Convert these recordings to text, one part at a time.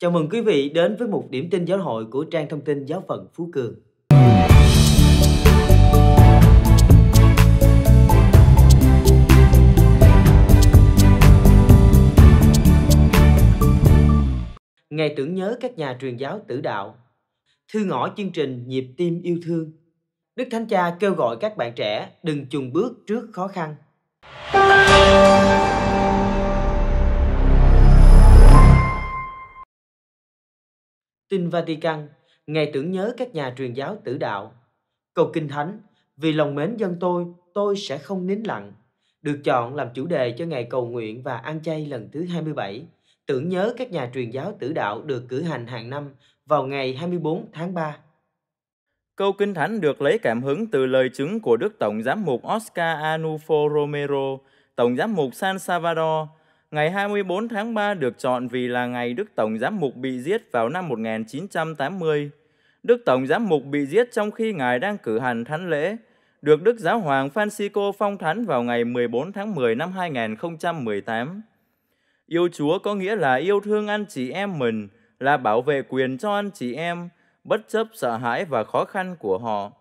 Chào mừng quý vị đến với một điểm tin giáo hội của trang thông tin giáo phận Phú Cường. Ngày tưởng nhớ các nhà truyền giáo tử đạo Thư ngõ chương trình Nhịp tim yêu thương Đức Thánh Cha kêu gọi các bạn trẻ đừng chùn bước trước khó khăn. Tin Vatican, ngày tưởng nhớ các nhà truyền giáo tử đạo. Câu Kinh Thánh, vì lòng mến dân tôi, tôi sẽ không nín lặng. Được chọn làm chủ đề cho ngày cầu nguyện và ăn chay lần thứ 27. Tưởng nhớ các nhà truyền giáo tử đạo được cử hành hàng năm vào ngày 24 tháng 3. Câu Kinh Thánh được lấy cảm hứng từ lời chứng của Đức Tổng Giám mục Oscar Anufo Romero, Tổng Giám mục San Salvador, ngày 24 tháng 3 được chọn vì là ngày Đức Tổng Giám mục bị giết vào năm 1980. Đức Tổng Giám mục bị giết trong khi ngài đang cử hành thánh lễ, được Đức Giáo hoàng Francisco phong thánh vào ngày 14 tháng 10 năm 2018. Yêu Chúa có nghĩa là yêu thương anh chị em mình, là bảo vệ quyền cho anh chị em, bất chấp sợ hãi và khó khăn của họ.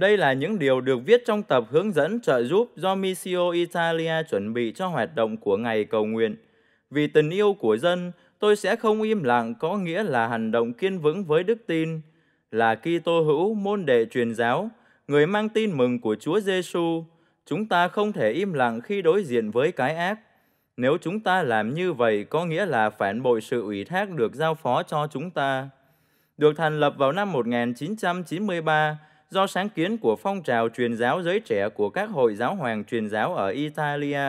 Đây là những điều được viết trong tập hướng dẫn trợ giúp do Missio Italia chuẩn bị cho hoạt động của ngày cầu nguyện. Vì tình yêu của dân, tôi sẽ không im lặng có nghĩa là hành động kiên vững với đức tin, là Kitô hữu môn đệ truyền giáo, người mang tin mừng của Chúa Giêsu. Chúng ta không thể im lặng khi đối diện với cái ác. Nếu chúng ta làm như vậy có nghĩa là phản bội sự ủy thác được giao phó cho chúng ta. Được thành lập vào năm 1993, do sáng kiến của phong trào truyền giáo giới trẻ của các hội giáo hoàng truyền giáo ở Italia,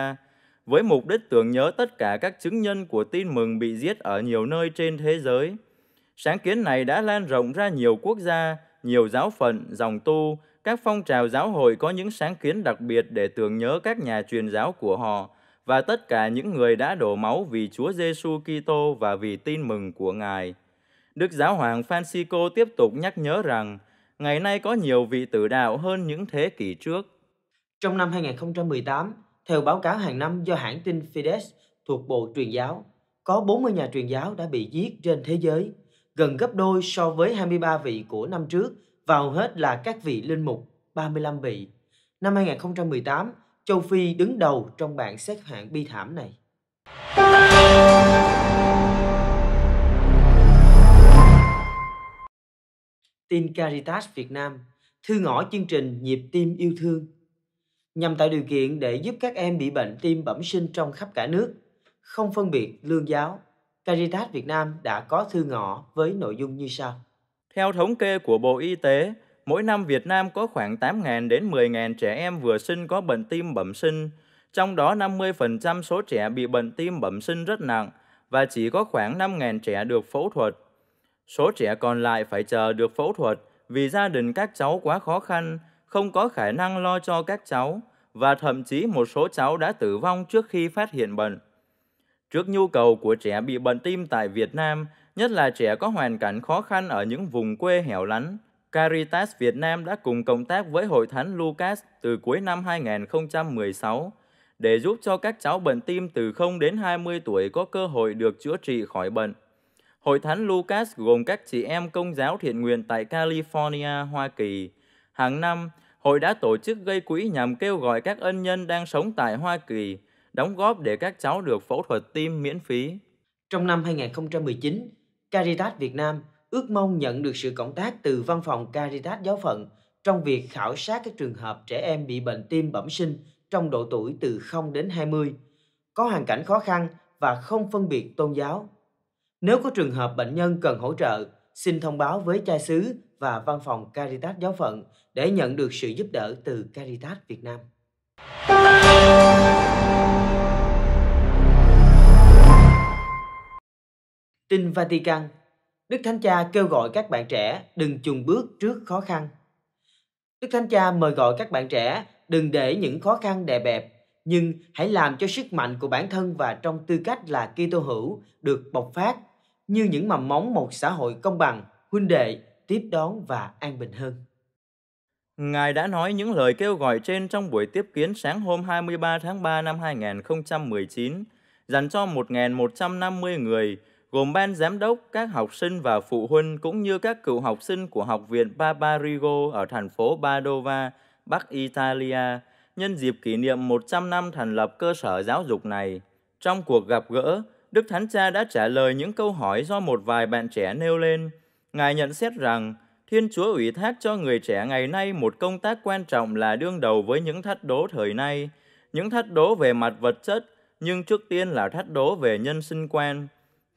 với mục đích tưởng nhớ tất cả các chứng nhân của tin mừng bị giết ở nhiều nơi trên thế giới. Sáng kiến này đã lan rộng ra nhiều quốc gia, nhiều giáo phận, dòng tu, các phong trào giáo hội có những sáng kiến đặc biệt để tưởng nhớ các nhà truyền giáo của họ và tất cả những người đã đổ máu vì Chúa Giêsu Kitô và vì tin mừng của Ngài. Đức Giáo hoàng Francisco tiếp tục nhắc nhớ rằng ngày nay có nhiều vị tử đạo hơn những thế kỷ trước. Trong năm 2018, theo báo cáo hàng năm do hãng tin Fides thuộc Bộ Truyền giáo, có 40 nhà truyền giáo đã bị giết trên thế giới, gần gấp đôi so với 23 vị của năm trước và hầu hết là các vị linh mục 35 vị. Năm 2018, châu Phi đứng đầu trong bảng xếp hạng bi thảm này. Tin Caritas Việt Nam thư ngõ chương trình Nhịp tim yêu thương nhằm tạo điều kiện để giúp các em bị bệnh tim bẩm sinh trong khắp cả nước, không phân biệt lương giáo. Caritas Việt Nam đã có thư ngõ với nội dung như sau. Theo thống kê của Bộ Y tế, mỗi năm Việt Nam có khoảng 8.000 đến 10.000 trẻ em vừa sinh có bệnh tim bẩm sinh, trong đó 50% số trẻ bị bệnh tim bẩm sinh rất nặng và chỉ có khoảng 5.000 trẻ được phẫu thuật. Số trẻ còn lại phải chờ được phẫu thuật vì gia đình các cháu quá khó khăn, không có khả năng lo cho các cháu và thậm chí một số cháu đã tử vong trước khi phát hiện bệnh. Trước nhu cầu của trẻ bị bệnh tim tại Việt Nam, nhất là trẻ có hoàn cảnh khó khăn ở những vùng quê hẻo lánh, Caritas Việt Nam đã cùng cộng tác với Hội Thánh Lucas từ cuối năm 2016 để giúp cho các cháu bệnh tim từ 0 đến 20 tuổi có cơ hội được chữa trị khỏi bệnh. Hội Thánh Lucas gồm các chị em công giáo thiện nguyện tại California, Hoa Kỳ. Hàng năm, hội đã tổ chức gây quỹ nhằm kêu gọi các ân nhân đang sống tại Hoa Kỳ đóng góp để các cháu được phẫu thuật tim miễn phí. Trong năm 2019, Caritas Việt Nam ước mong nhận được sự cộng tác từ văn phòng Caritas giáo phận trong việc khảo sát các trường hợp trẻ em bị bệnh tim bẩm sinh trong độ tuổi từ 0 đến 20, có hoàn cảnh khó khăn và không phân biệt tôn giáo. Nếu có trường hợp bệnh nhân cần hỗ trợ, xin thông báo với cha xứ và văn phòng Caritas giáo phận để nhận được sự giúp đỡ từ Caritas Việt Nam. Tin Vatican Đức Thánh Cha kêu gọi các bạn trẻ đừng chùn bước trước khó khăn. Đức Thánh Cha mời gọi các bạn trẻ đừng để những khó khăn đè bẹp nhưng hãy làm cho sức mạnh của bản thân và trong tư cách là Kitô hữu được bộc phát như những mầm móng một xã hội công bằng, huynh đệ, tiếp đón và an bình hơn. Ngài đã nói những lời kêu gọi trên trong buổi tiếp kiến sáng hôm 23 tháng 3 năm 2019 dành cho 1.150 người, gồm ban giám đốc, các học sinh và phụ huynh cũng như các cựu học sinh của Học viện Paparigo ở thành phố Padova, Bắc Italia, nhân dịp kỷ niệm 100 năm thành lập cơ sở giáo dục này. Trong cuộc gặp gỡ, Đức Thánh Cha đã trả lời những câu hỏi do một vài bạn trẻ nêu lên. Ngài nhận xét rằng, Thiên Chúa ủy thác cho người trẻ ngày nay một công tác quan trọng là đương đầu với những thách đố thời nay, những thách đố về mặt vật chất, nhưng trước tiên là thách đố về nhân sinh quan.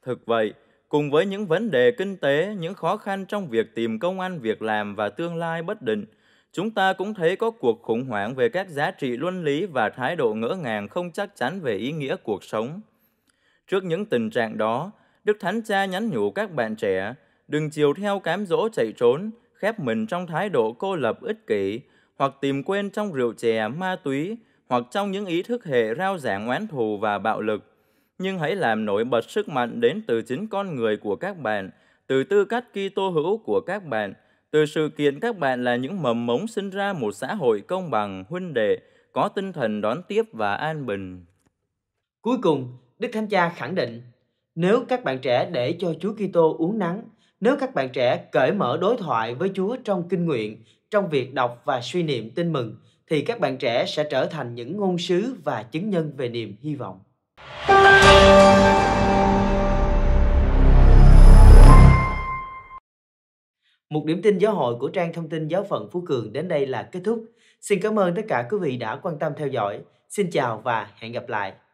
Thực vậy, cùng với những vấn đề kinh tế, những khó khăn trong việc tìm công ăn việc làm và tương lai bất định – chúng ta cũng thấy có cuộc khủng hoảng về các giá trị luân lý và thái độ ngỡ ngàng không chắc chắn về ý nghĩa cuộc sống. Trước những tình trạng đó, Đức Thánh Cha nhắn nhủ các bạn trẻ đừng chiều theo cám dỗ chạy trốn, khép mình trong thái độ cô lập ích kỷ, hoặc tìm quên trong rượu chè, ma túy, hoặc trong những ý thức hệ rao giảng oán thù và bạo lực. Nhưng hãy làm nổi bật sức mạnh đến từ chính con người của các bạn, từ tư cách Kitô hữu của các bạn – từ sự kiện các bạn là những mầm mống sinh ra một xã hội công bằng, huynh đệ, có tinh thần đón tiếp và an bình. Cuối cùng, Đức Thánh Cha khẳng định, nếu các bạn trẻ để cho Chúa Kitô uống nắng, nếu các bạn trẻ cởi mở đối thoại với Chúa trong kinh nguyện, trong việc đọc và suy niệm tin mừng, thì các bạn trẻ sẽ trở thành những ngôn sứ và chứng nhân về niềm hy vọng. Một điểm tin giáo hội của trang thông tin giáo phận Phú Cường đến đây là kết thúc. Xin cảm ơn tất cả quý vị đã quan tâm theo dõi. Xin chào và hẹn gặp lại.